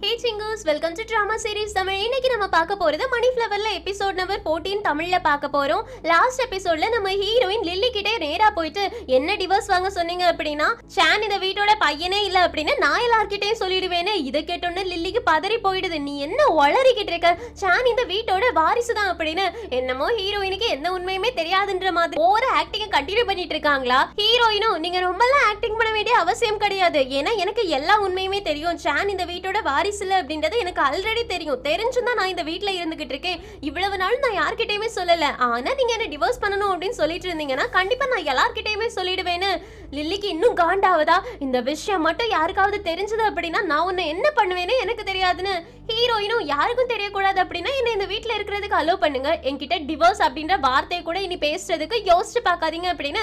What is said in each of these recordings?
hey singers welcome to drama series Tamil இன்னைக்கு நம்ம பார்க்க போறது மணி ஃபிளவர்ல எபிசோட் நம்பர் ஃபோர்டீன் தமிழ்ல பார்க்க போறோம் லாஸ்ட் எபிசோட்ல நம்ம ஹீரோயின் லில்லி கிட்டே நேரா போயிட்டு என்ன டிவர்ஸ் வாங்க சொன்னீங்க அப்படின்னா சான் இந்த வீட்டோட பையனே இல்ல அப்படின்னு நான் எல்லார்கிட்டயும் சொல்லிடுவேன்னு இதை கேட்டோன்னு லில்லிக்கு பதறி போயிடுது நீ என்ன வளரிக்கிட்டு இருக்க சான் இந்த வீட்டோட வாரிசு தான் அப்படின்னு என்னமோ ஹீரோயினுக்கு எந்த உண்மையுமே தெரியாதுன்ற மாதிரி ஓர ஆக்டிங்க கண்டினியூ பண்ணிட்டு இருக்காங்களா ஹீரோயினும் நீங்க ரொம்பலாம் ஆக்டிங் பண்ண வேண்டிய அவசியம் கிடையாது ஏன்னா எனக்கு எல்லா உண்மையுமே தெரியும் சான் இந்த வீட்டோட வாரிசு வாரிசு இல்லை அப்படின்றது எனக்கு ஆல்ரெடி தெரியும் தெரிஞ்சும் தான் நான் இந்த வீட்டில் இருந்துகிட்டு இருக்கேன் இவ்வளவு நாள் நான் யார்கிட்டயுமே சொல்லலை ஆனால் நீங்கள் என்ன டிவோர்ஸ் பண்ணணும் அப்படின்னு சொல்லிட்டு இருந்தீங்கன்னா கண்டிப்பாக நான் எல்லார்கிட்டயுமே சொல்லிடுவேன்னு லில்லிக்கு இன்னும் காண்டாவதா இந்த விஷயம் மட்டும் யாருக்காவது தெரிஞ்சது அப்படின்னா நான் உன்னை என்ன பண்ணுவேனே எனக்கு தெரியாதுன்னு ஹீரோயினும் யாருக்கும் தெரியக்கூடாது அப்படின்னா என்ன இந்த வீட்டில் இருக்கிறதுக்கு அலோவ் பண்ணுங்க என்கிட்ட டிவோர்ஸ் அப்படின்ற வார்த்தையை கூட இனி பேசுறதுக்கு யோசிச்சு பார்க்காதீங்க அப்படின்னு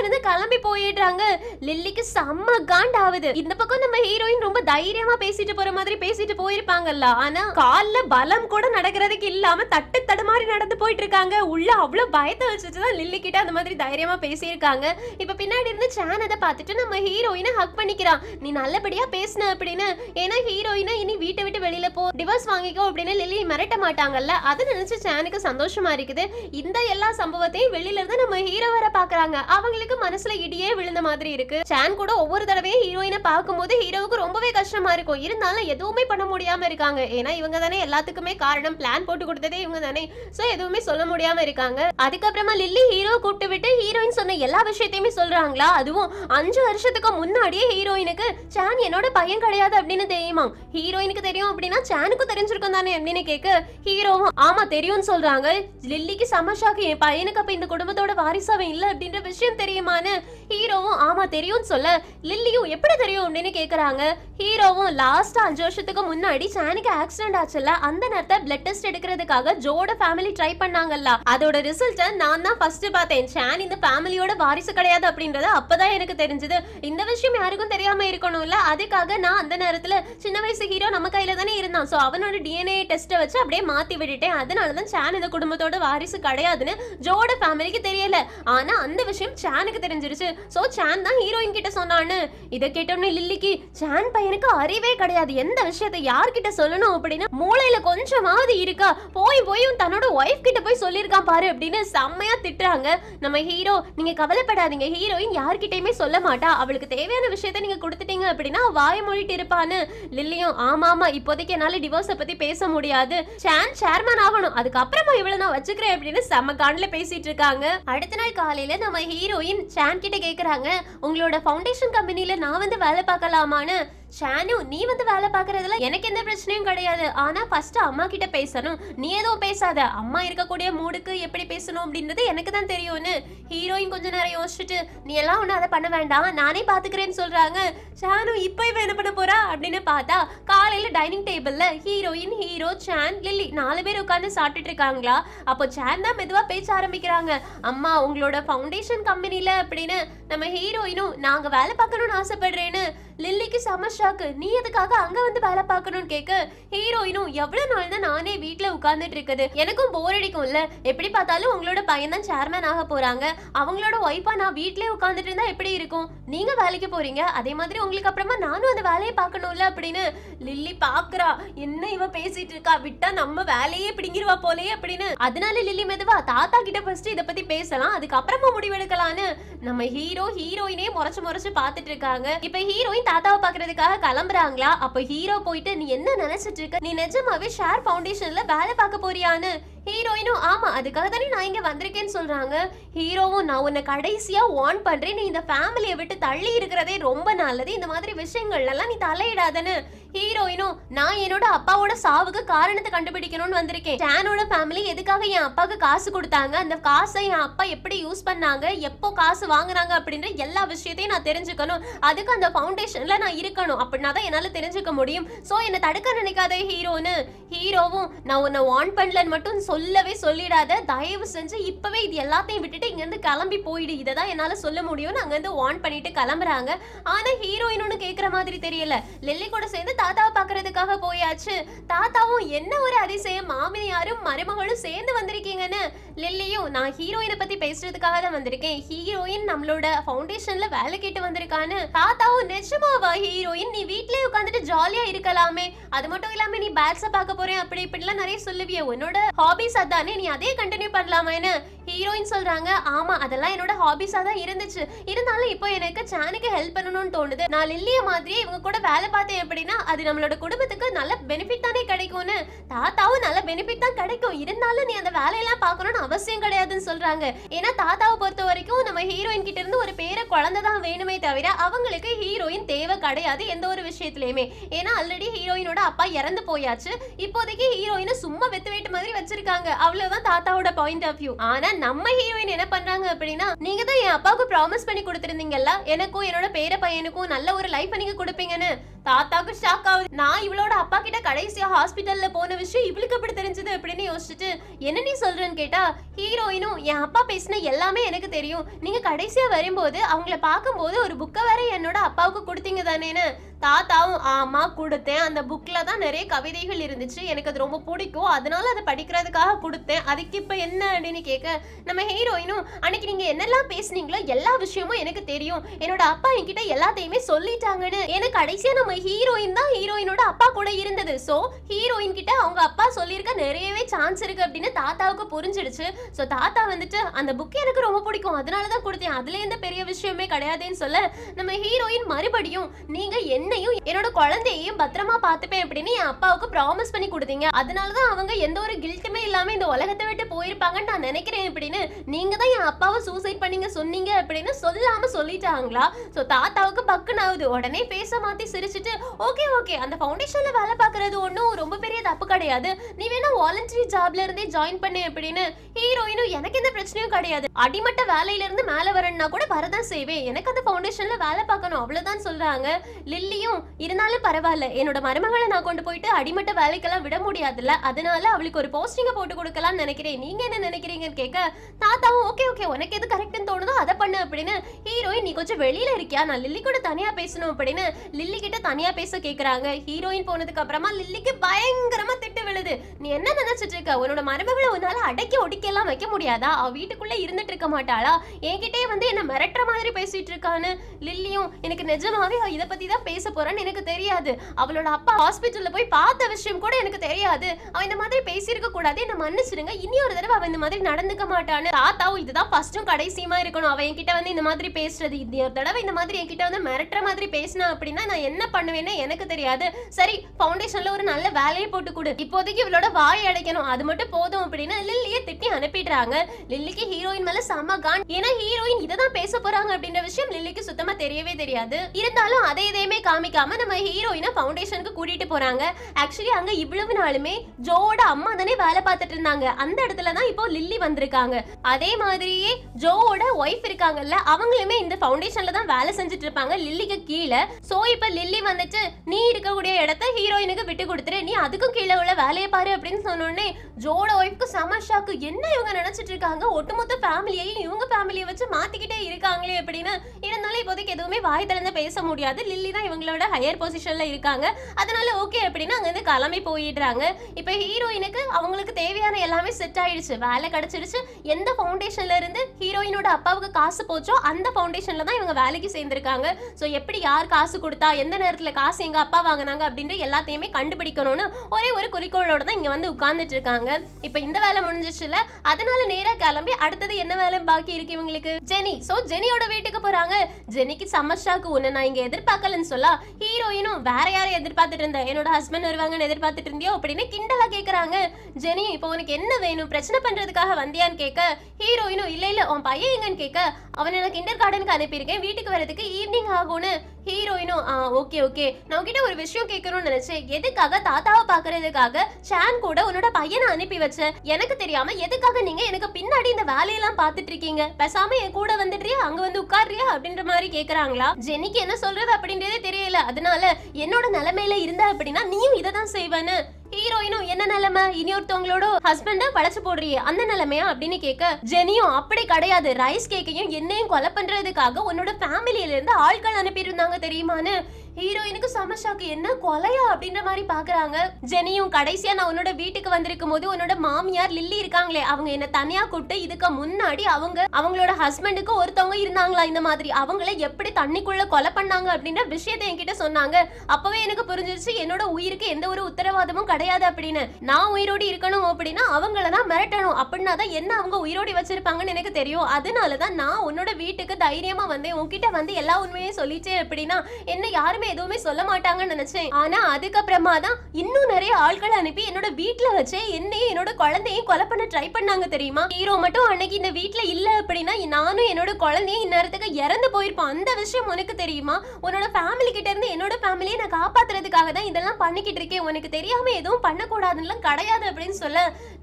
இருந்து கிளம்பி போயிடுறாங்க லில்லிக்கு செம்ம காண்டாவது இந்த பக்கம் நம்ம ஹீரோயின் ரொம்ப தைரியமா பேசிட்டு போற மாதிரி பேசிட்டு போயிருப்பாங்கல்ல ஆனா கால்ல பலம் கூட நடக்கிறதுக்கு இல்லாம தட்டு தடுமாறி நடந்து போயிட்டு இருக்காங்க உள்ள அவ்வளவு பயத்தை வச்சுட்டு தான் லில்லி கிட்ட அந்த மாதிரி தைரியமா பேசியிருக்காங்க இப்ப பின்னாடி இருந்து சேன் அதை பார்த்துட்டு நம்ம ஹீரோயினை ஹக் பண்ணிக்கிறான் நீ நல்லபடியா பேசின அப்படின்னு ஏன்னா ஹீரோயினா இனி வீட்டை விட்டு வெளியில போ டிவோர்ஸ் வாங்கிக்கோ அப்படின்னு லில்லி மிரட்ட மாட்டாங்கல்ல அதை நினைச்சு சேனுக்கு சந்தோஷமா இருக்குது இந்த எல்லா சம்பவத்தையும் வெளியில இருந்து நம்ம ஹீரோ வர பாக்குறாங்க அவங்களுக்கு மனசுல இடியே விழுந்த மாதிரி இருக்கு சேன் கூட ஒவ்வொரு தடவையும் ஹீரோயினை பார்க்கும்போது ஹீரோவுக்கு ரொம்பவே கஷ்டமா இருக்கும் இருந்தாலும் ஏதோ எதுவுமே பண்ண முடியாம இருக்காங்க ஏன்னா இவங்க தானே எல்லாத்துக்குமே காரணம் பிளான் போட்டு கொடுத்ததே இவங்க தானே சோ எதுவுமே சொல்ல முடியாம இருக்காங்க அதுக்கப்புறமா லில்லி ஹீரோ கூப்பிட்டு விட்டு ஹீரோயின் சொன்ன எல்லா விஷயத்தையுமே சொல்றாங்களா அதுவும் அஞ்சு வருஷத்துக்கு முன்னாடியே ஹீரோயினுக்கு சான் என்னோட பையன் கிடையாது அப்படின்னு தெரியுமா ஹீரோயினுக்கு தெரியும் அப்படின்னா சானுக்கும் தெரிஞ்சிருக்கும் தானே அப்படின்னு கேட்க ஹீரோவும் ஆமா தெரியும்னு சொல்றாங்க லில்லிக்கு சமஷாக்கு என் பையனுக்கு அப்ப இந்த குடும்பத்தோட வாரிசாவே இல்ல அப்படின்ற விஷயம் தெரியுமான்னு ஹீரோவும் ஆமா தெரியும்னு சொல்ல லில்லியும் எப்படி தெரியும் அப்படின்னு கேக்குறாங்க ஹீரோவும் லாஸ்ட் அஞ்சு வருஷம் வருஷத்துக்கு முன்னாடி சானிக்கு ஆக்சிடென்ட் ஆச்சுல அந்த நேரத்தை பிளட் டெஸ்ட் எடுக்கிறதுக்காக ஜோட ஃபேமிலி ட்ரை பண்ணாங்கல்ல அதோட ரிசல்ட்டை நான் தான் ஃபர்ஸ்ட் பார்த்தேன் சான் இந்த ஃபேமிலியோட வாரிசு கிடையாது அப்படின்றது அப்பதான் எனக்கு தெரிஞ்சது இந்த விஷயம் யாருக்கும் தெரியாம இருக்கணும்ல அதுக்காக நான் அந்த நேரத்துல சின்ன வயசு ஹீரோ நம்ம கையில தானே இருந்தான் ஸோ அவனோட டிஎன்ஏ டெஸ்ட்டை வச்சு அப்படியே மாத்தி விட்டுட்டேன் அதனால தான் சான் இந்த குடும்பத்தோட வாரிசு கிடையாதுன்னு ஜோட ஃபேமிலிக்கு தெரியல ஆனா அந்த விஷயம் சானுக்கு தெரிஞ்சிருச்சு சோ சான் தான் ஹீரோயின் கிட்ட சொன்னான்னு இதை கேட்டோம்னு லில்லிக்கு சான் பையனுக்கு அறிவே கிடையாது எந்த விஷயத்தை யார்கிட்ட சொல்லணும் அப்படின்னா மூளையில கொஞ்சமாவது இருக்கா போய் போய் தன்னோட ஒய்ஃப் கிட்ட போய் சொல்லியிருக்கான் பாரு அப்படின்னு செம்மையா திட்டுறாங்க நம்ம ஹீரோ நீங்க கவலைப்படாதீங்க ஹீரோயின் யார்கிட்டயுமே சொல்ல மாட்டா அவளுக்கு தேவையான விஷயத்த நீங்க கொடுத்துட்டீங்க அப்படின்னா வாய மொழிட்டு இருப்பான்னு லில்லியும் ஆமா ஆமா இப்போதைக்கு என்னால டிவோர்ஸ பத்தி பேச முடியாது சேன் சேர்மன் ஆகணும் அதுக்கப்புறமா இவ்வளவு நான் வச்சுக்கிறேன் அப்படின்னு செம்ம காண்ல பேசிட்டு இருக்காங்க அடுத்த நாள் காலையில நம்ம ஹீரோயின் சேன் கிட்ட கேக்குறாங்க உங்களோட ஃபவுண்டேஷன் கம்பெனில நான் வந்து வேலை பார்க்கலாமான்னு ஷானு நீ வந்து வேலை பார்க்கறதுல எனக்கு எந்த பிரச்சனையும் கிடையாது ஆனா ஃபர்ஸ்ட் அம்மா கிட்ட பேசணும் நீ எதுவும் பேசாத அம்மா இருக்கக்கூடிய மூடுக்கு எப்படி பேசணும் அப்படின்றது எனக்கு தான் தெரியும்னு ஹீரோயின் கொஞ்ச நேரம் யோசிச்சுட்டு நீ எல்லாம் ஒன்றும் அதை பண்ண வேண்டாம் நானே பார்த்துக்கிறேன்னு சொல்றாங்க ஷானு இப்போ இவன் என்ன பண்ண போறா அப்படின்னு பார்த்தா காலையில டைனிங் டேபிள்ல ஹீரோயின் ஹீரோ சான் லில்லி நாலு பேர் உட்காந்து சாப்பிட்டுட்டு இருக்காங்களா அப்போ சான் தான் மெதுவாக பேச ஆரம்பிக்கிறாங்க அம்மா உங்களோட ஃபவுண்டேஷன் கம்பெனியில் அப்படின்னு நம்ம ஹீரோயினும் நாங்கள் வேலை பார்க்கணும்னு ஆசைப்படுறேன்னு லில்லிக்கு சம அக்காக்கு நீ எதுக்காக அங்க வந்து வேலை பார்க்கணும்னு கேட்க ஹீரோயினும் எவ்வளவு நாள் தான் நானே வீட்டுல உட்கார்ந்துட்டு இருக்குது எனக்கும் போர் அடிக்கும் இல்ல எப்படி பார்த்தாலும் உங்களோட பையன் தான் சேர்மேன் ஆக போறாங்க அவங்களோட ஒய்ஃபா நான் வீட்லயே உட்கார்ந்துட்டு இருந்தா எப்படி இருக்கும் நீங்க வேலைக்கு போறீங்க அதே மாதிரி உங்களுக்கு அப்புறமா நானும் அந்த வேலையை பார்க்கணும்ல அப்படின்னு லில்லி பாக்குறா என்ன இவ பேசிட்டு இருக்கா விட்டா நம்ம வேலையே பிடிங்கிருவா போலயே அப்படின்னு அதனால லில்லி மெதுவா தாத்தா கிட்ட ஃபர்ஸ்ட் இதை பத்தி பேசலாம் அதுக்கப்புறமா முடிவெடுக்கலாம்னு நம்ம ஹீரோ ஹீரோயினே முறைச்சு முறைச்சு பாத்துட்டு இருக்காங்க இப்ப ஹீரோயின் தாத்தாவை பாக்குறதுக்காக வேலைக்காக கிளம்புறாங்களா அப்ப ஹீரோ போயிட்டு நீ என்ன நினைச்சிட்டு இருக்க நீ நிஜமாவே ஷேர் பவுண்டேஷன்ல வேலை பார்க்க போறியான்னு ஹீரோயினும் ஆமாம் அதுக்காக தானே நான் இங்கே வந்திருக்கேன்னு சொல்கிறாங்க ஹீரோவும் நான் உன்னை கடைசியாக வார்ன் பண்ணுறேன் நீ இந்த ஃபேமிலியை விட்டு தள்ளி இருக்கிறதே ரொம்ப நல்லது இந்த மாதிரி விஷயங்கள்லாம் நீ தலையிடாதன்னு ஹீரோயினும் நான் என்னோட அப்பாவோட சாவுக்கு காரணத்தை கண்டுபிடிக்கணும்னு வந்திருக்கேன் ஜானோட ஃபேமிலி எதுக்காக என் அப்பாவுக்கு காசு கொடுத்தாங்க அந்த காசை என் அப்பா எப்படி யூஸ் பண்ணாங்க எப்போ காசு வாங்குறாங்க அப்படின்ற எல்லா விஷயத்தையும் நான் தெரிஞ்சுக்கணும் அதுக்கு அந்த ஃபவுண்டேஷனில் நான் இருக்கணும் அப்படின்னா தான் என்னால் தெரிஞ்சுக்க முடியும் ஸோ என்னை தடுக்க நினைக்காதே ஹீரோன்னு ஹீரோவும் நான் உன்னை வான் பண்ணலன்னு மட்டும் சொல்லி சொல்லவே சொல்லிடாத தயவு செஞ்சு இப்போவே இது எல்லாத்தையும் விட்டுட்டு இங்கேருந்து கிளம்பி போயிடு இதை தான் என்னால் சொல்ல முடியும்னு அங்கேருந்து வான் பண்ணிட்டு கிளம்புறாங்க ஆனால் ஹீரோயினும் கேட்குற மாதிரி தெரியல லெல்லி கூட சேர்ந்து தாத்தாவை பாக்குறதுக்காக போயாச்சு தாத்தாவும் என்ன ஒரு அதிசயம் மாமியாரும் மருமகளும் சேர்ந்து வந்திருக்கீங்கன்னு லில்லியும் நான் ஹீரோயினை பத்தி பேசுறதுக்காக தான் வந்திருக்கேன் ஹீரோயின் நம்மளோட ஃபவுண்டேஷன்ல வேலை கேட்டு வந்திருக்கான்னு தாத்தாவும் நிஜமாவா ஹீரோயின் நீ வீட்லயே உட்காந்துட்டு ஜாலியா இருக்கலாமே அது மட்டும் இல்லாம நீ பேட்ஸ பார்க்க போறேன் அப்படி இப்படிலாம் நிறைய சொல்லுவிய உன்னோட ஹாபிஸ் அதானே நீ அதே கண்டினியூ பண்ணலாமேனு ஹீரோயின் சொல்றாங்க ஆமா அதெல்லாம் என்னோட ஹாபிஸா தான் இருந்துச்சு இருந்தாலும் இப்போ எனக்கு சானுக்கு ஹெல்ப் பண்ணணும்னு தோணுது நான் லில்லிய மாதிரியே இவங்க கூட வேலை பார்த்தேன் எப்படின்னா அது நம்மளோட குடும்பத்துக்கு நல்ல பெனிஃபிட் தானே கிடைக்கும்னு தாத்தாவும் நல்ல பெனிஃபிட் தான் கிடைக்கும் இருந்தாலும் நீ அந்த வேலையெல்லாம் பார்க்கணும்னு அவசியம் கிடையாதுன்னு சொல்றாங்க ஏன்னா தாத்தாவை பொறுத்த வரைக்கும் நம்ம ஹீரோயின் கிட்ட இருந்து ஒரு பேரை குழந்தைதான் வேணுமே தவிர அவங்களுக்கு ஹீரோயின் தேவை கிடையாது எந்த ஒரு விஷயத்திலயுமே ஏன்னா ஆல்ரெடி ஹீரோயினோட அப்பா இறந்து போயாச்சு இப்போதைக்கு ஹீரோயினை சும்மா வெத்து வேட்டு மாதிரி வச்சிருக்காங்க அவ்வளவுதான் தாத்தாவோட பாயிண்ட் ஆஃப் வியூ ஆனா நம்ம ஹீரோயின் என்ன பண்றாங்க அப்படின்னா நீங்க தான் என் அப்பாவுக்கு ப்ராமிஸ் பண்ணி கொடுத்துருந்தீங்கல்ல எனக்கும் என்னோட பேர பையனுக்கும் நல்ல ஒரு லைஃப் நீங்க கொடுப்பீங்கன்னு தாத்தாக்கு ஷாக் ஆகுது நான் இவளோட அப்பா கிட்ட கடைசியா ஹாஸ்பிட்டல்ல போன விஷயம் இவளுக்கு அப்படி தெரிஞ்சது அப்படின்னு யோசிச்சுட்டு என்ன நீ சொல்றேன்னு கேட்டா ஹீரோயினும் என் அப்பா பேசின எல்லாமே எனக்கு தெரியும் நீங்க கடைசியா வரும்போது அவங்கள பார்க்கும்போது ஒரு புக்கை வேற என்னோட அப்பாவுக்கு கொடுத்தீங்க தானேன்னு தாத்தாவும் ஆமா கொடுத்தேன் அந்த புக்கில் தான் நிறைய கவிதைகள் இருந்துச்சு எனக்கு அது ரொம்ப பிடிக்கும் அதனால அதை படிக்கிறதுக்காக கொடுத்தேன் அதுக்கு இப்போ என்ன அப்படின்னு கேட்க நம்ம ஹீரோயினும் அன்னைக்கு நீங்கள் என்னெல்லாம் பேசுனீங்களோ எல்லா விஷயமும் எனக்கு தெரியும் என்னோட அப்பா என்கிட்ட எல்லாத்தையுமே சொல்லிட்டாங்கன்னு எனக்கு கடைசியாக நம்ம ஹீரோயின் தான் ஹீரோயினோட அப்பா கூட இருந்தது ஸோ ஹீரோயின் கிட்ட அவங்க அப்பா சொல்லியிருக்க நிறையவே சான்ஸ் இருக்கு அப்படின்னு தாத்தாவுக்கு புரிஞ்சிடுச்சு ஸோ தாத்தா வந்துட்டு அந்த புக் எனக்கு ரொம்ப பிடிக்கும் அதனால தான் கொடுத்தேன் அதுல எந்த பெரிய விஷயமே கிடையாதுன்னு சொல்ல நம்ம ஹீரோயின் மறுபடியும் நீங்க என்ன என்னையும் என்னோட குழந்தையையும் பத்திரமா பார்த்துப்பேன் அப்படின்னு என் அப்பாவுக்கு ப்ராமிஸ் பண்ணி கொடுத்தீங்க அதனாலதான் அவங்க எந்த ஒரு கில்ட்டுமே இல்லாம இந்த உலகத்தை விட்டு போயிருப்பாங்கன்னு நான் நினைக்கிறேன் அப்படின்னு நீங்க தான் என் அப்பாவை சூசைட் பண்ணீங்க சொன்னீங்க அப்படின்னு சொல்லாம சொல்லிட்டாங்களா சோ தாத்தாவுக்கு பக்குன்னு ஆகுது உடனே பேச மாத்தி சிரிச்சுட்டு ஓகே ஓகே அந்த ஃபவுண்டேஷன்ல வேலை பார்க்கறது ஒன்றும் ரொம்ப பெரிய தப்பு கிடையாது நீ வேணா வாலண்டரி ஜாப்ல இருந்தே ஜாயின் பண்ணு அப்படின்னு ஹீரோயினும் எனக்கு எந்த பிரச்சனையும் கிடையாது அடிமட்ட வேலையில இருந்து மேல வரணும்னா கூட வரதான் செய்வேன் எனக்கு அந்த ஃபவுண்டேஷன்ல வேலை பார்க்கணும் அவ்வளவுதான் சொல்றாங்க லில்லி தெரியும் இருந்தாலும் பரவாயில்ல என்னோட மருமகளை நான் கொண்டு போயிட்டு அடிமட்ட வேலைக்கெல்லாம் விட முடியாதுல்ல அதனால அவளுக்கு ஒரு போஸ்டிங்க போட்டு கொடுக்கலாம்னு நினைக்கிறேன் நீங்க என்ன நினைக்கிறீங்கன்னு கேட்க தாத்தாவும் ஓகே ஓகே உனக்கு எது கரெக்ட்னு தோணுதோ அதை பண்ணு அப்படின்னு ஹீரோயின் நீ கொஞ்சம் வெளியில இருக்கியா நான் லில்லி கூட தனியா பேசணும் அப்படின்னு லில்லி கிட்ட தனியா பேச கேக்குறாங்க ஹீரோயின் போனதுக்கு அப்புறமா லில்லிக்கு பயங்கரமா திட்டு விழுது நீ என்ன நினைச்சிட்டு இருக்க உன்னோட மருமகளை உன்னால அடைக்க ஒடிக்கலாம் வைக்க முடியாதா அவ வீட்டுக்குள்ள இருந்துட்டு இருக்க மாட்டாளா என்கிட்டயே வந்து என்ன மிரட்டுற மாதிரி பேசிட்டு இருக்கான்னு லில்லியும் எனக்கு நிஜமாவே இதை பத்தி தான் பேச போறான்னு எனக்கு தெரியாது அவளோட அப்பா ஹாஸ்பிட்டல்ல போய் பார்த்த விஷயம் கூட எனக்கு தெரியாது அவன் இந்த மாதிரி பேசியிருக்க கூடாது என்ன மன்னிச்சிருங்க இனி ஒரு தடவை அவ இந்த மாதிரி நடந்துக்க மாட்டான்னு தாத்தாவும் இதுதான் ஃபர்ஸ்டும் கடைசியுமா இருக்கணும் அவன் என்கிட்ட வந்து இந்த மாதிரி பேசுறது இது ஒரு தடவை இந்த மாதிரி என்கிட்ட வந்து மிரட்டுற மாதிரி பேசினா அப்படின்னா நான் என்ன பண்ணுவேன்னு எனக்கு தெரியாது சரி ஃபவுண்டேஷன்ல ஒரு நல்ல வேலையை போட்டு கொடு இப்போதைக்கு இவளோட வாய் அடைக்கணும் அது மட்டும் போதும் அப்படின்னு லில்லியை திட்டி அனுப்பிடுறாங்க லில்லிக்கு ஹீரோயின் மேல செம கான் ஏன்னா ஹீரோயின் இதை தான் பேச போறாங்க அப்படின்ற விஷயம் லில்லிக்கு சுத்தமா தெரியவே தெரியாது இருந்தாலும் அதே இதையுமே காமிக்காம நம்ம ஹீரோயினை ஃபவுண்டேஷனுக்கு கூட்டிட்டு போறாங்க ஆக்சுவலி அங்க இவ்வளவு நாளுமே ஜோட அம்மா தானே வேலை பார்த்துட்டு இருந்தாங்க அந்த இடத்துல தான் இப்போ லில்லி வந்திருக்காங்க அதே மாதிரியே ஜோவோட ஒய்ஃப் இருக்காங்கல்ல அவங்களுமே இந்த ஃபவுண்டேஷன்ல தான் வேலை செஞ்சுட்டு இருப்பாங்க லில்லிக்கு கீழே சோ இப்ப லில்லி வந்துட்டு நீ இருக்கக்கூடிய இடத்த ஹீரோயினுக்கு விட்டு கொடுத்துரு நீ அதுக்கும் கீழே உள்ள வேலையை பாரு அப்படின்னு சொன்னோடனே ஜோட ஒய்ஃப்க்கு செம ஷாக்கு என்ன இவங்க நினைச்சிட்டு இருக்காங்க ஒட்டுமொத்த ஃபேமிலியையும் இவங்க ஃபேமிலியை வச்சு மாத்திக்கிட்டே இருக்காங்களே அப்படின்னு இருந்தாலும் இப்போதைக்கு எதுவுமே வாய் திறந்து பேச முடியாது லில்லி தான் இவங்களை அவங்களோட ஹையர் பொசிஷனில் இருக்காங்க அதனால ஓகே அப்படின்னா அங்கேருந்து கிளம்பி போயிடுறாங்க இப்போ ஹீரோயினுக்கு அவங்களுக்கு தேவையான எல்லாமே செட் ஆயிடுச்சு வேலை கிடச்சிருச்சு எந்த ஃபவுண்டேஷன்ல இருந்து ஹீரோயினோட அப்பாவுக்கு காசு போச்சோ அந்த ஃபவுண்டேஷன்ல தான் இவங்க வேலைக்கு சேர்ந்திருக்காங்க ஸோ எப்படி யார் காசு கொடுத்தா எந்த நேரத்தில் காசு எங்கள் அப்பா வாங்கினாங்க அப்படின்ற எல்லாத்தையுமே கண்டுபிடிக்கணும்னு ஒரே ஒரு குறிக்கோளோட தான் இங்கே வந்து உட்கார்ந்துட்டு இருக்காங்க இப்போ இந்த வேலை முடிஞ்சிச்சுல அதனால நேராக கிளம்பி அடுத்தது என்ன வேலை பாக்கி இருக்கு இவங்களுக்கு ஜெனி ஸோ ஜெனியோட வீட்டுக்கு போறாங்க ஜெனிக்கு சமஷாக்கு ஒன்று நான் இங்கே எதிர்பார்க்கலன்னு சொல்லா ஹீரோயினும் வேற யாரும் எதிர்பார்த்துட்டு இருந்த என்னோட ஹஸ்பண்ட் வருவாங்கன்னு எதிர்பார்த்துட்டு இருந்தியோ அப்படின்னு கிண்டலா கேக்குறாங்க ஜெனி இப்போ உனக்கு என்ன வேணும் பிரச்சனை பண்றதுக்காக வந்தியான்னு கேட்க ஹீரோயினும் இல்ல இல்ல உன் பையன் எங்கன்னு கேட்க அவன் எனக்கு கிண்டர் கார்டனுக்கு அனுப்பியிருக்கேன் வீட்டுக்கு வரதுக்கு ஈவினிங் ஆகும்னு ஹீரோயினும் ஆ ஓகே ஓகே நான் கிட்ட ஒரு விஷயம் கேட்கணும்னு நினைச்சேன் எதுக்காக தாத்தாவை பாக்குறதுக்காக ஷான் கூட உன்னோட பையனை அனுப்பி வச்ச எனக்கு தெரியாம எதுக்காக நீங்க எனக்கு பின்னாடி இந்த வேலையெல்லாம் பாத்துட்டு இருக்கீங்க பேசாம என் கூட வந்துடுறியா அங்க வந்து உட்கார்றியா அப்படின்ற மாதிரி கேக்குறாங்களா ஜெனிக்கு என்ன சொல்றது அப்படின்றதே தெரியல அதனால என்னோட நிலைமையில இருந்தா அப்படின்னா நீயும் இதை தான் செய்வேன்னு ஹீரோயினும் என்ன நிலைமை இனி ஒருத்தவங்களோட ஹஸ்பண்ட பழச்சு போடுறியே அந்த நிலைமையா அப்படின்னு கேட்க ஜெனியும் அப்படி கிடையாது ரைஸ் கேக்கையும் என்னையும் கொலை பண்றதுக்காக உன்னோட ஃபேமிலியில இருந்து ஆட்கள் அனுப்பியிருந்தாங்க தெரியுமான்னு ஹீரோயினுக்கு சம ஷாக்கு என்ன கொலையா அப்படின்ற மாதிரி பாக்குறாங்க ஜெனியும் கடைசியா நான் உன்னோட வீட்டுக்கு வந்திருக்கும் போது உன்னோட மாமியார் லில்லி இருக்காங்களே அவங்க என்ன தனியா கூப்பிட்டு இதுக்கு முன்னாடி அவங்க அவங்களோட ஹஸ்பண்டுக்கு ஒருத்தவங்க இருந்தாங்களா இந்த மாதிரி அவங்கள எப்படி தண்ணிக்குள்ள கொலை பண்ணாங்க அப்படின்ற விஷயத்த என்கிட்ட சொன்னாங்க அப்பவே எனக்கு புரிஞ்சிருச்சு என்னோட உயிருக்கு எந்த ஒரு உத்தரவாதமும் கிடையாது அப்படின்னு நான் உயிரோடு இருக்கணும் அப்படின்னா அவங்கள தான் மிரட்டணும் அப்படின்னா தான் என்ன அவங்க உயிரோடு வச்சிருப்பாங்கன்னு எனக்கு தெரியும் அதனாலதான் நான் உன்னோட வீட்டுக்கு தைரியமா வந்தேன் உன்கிட்ட வந்து எல்லா உண்மையும் சொல்லிச்சேன் அப்படின்னா என்ன யாருமே எதுவுமே சொல்ல மாட்டாங்கன்னு நினைச்சேன் ஆனா அதுக்கப்புறமா தான் இன்னும் நிறைய ஆட்களை அனுப்பி என்னோட வீட்டுல வச்சே என்னையும் என்னோட குழந்தையும் கொலை பண்ண ட்ரை பண்ணாங்க தெரியுமா ஹீரோ மட்டும் அன்னைக்கு இந்த வீட்டுல இல்ல அப்படின்னா நானும் என்னோட குழந்தையும் இந்நேரத்துக்கு இறந்து போயிருப்போம் அந்த விஷயம் உனக்கு தெரியுமா உன்னோட ஃபேமிலி கிட்ட இருந்து என்னோட ஃபேமிலியை நான் காப்பாத்துறதுக்காக தான் இதெல்லாம் பண்ணிக்கிட்டு இருக்கேன் உனக்கு தெரியாம எதுவும் பண்ணக்கூடாதுன்னு கிடையாது அப்படின்னு சொல்ல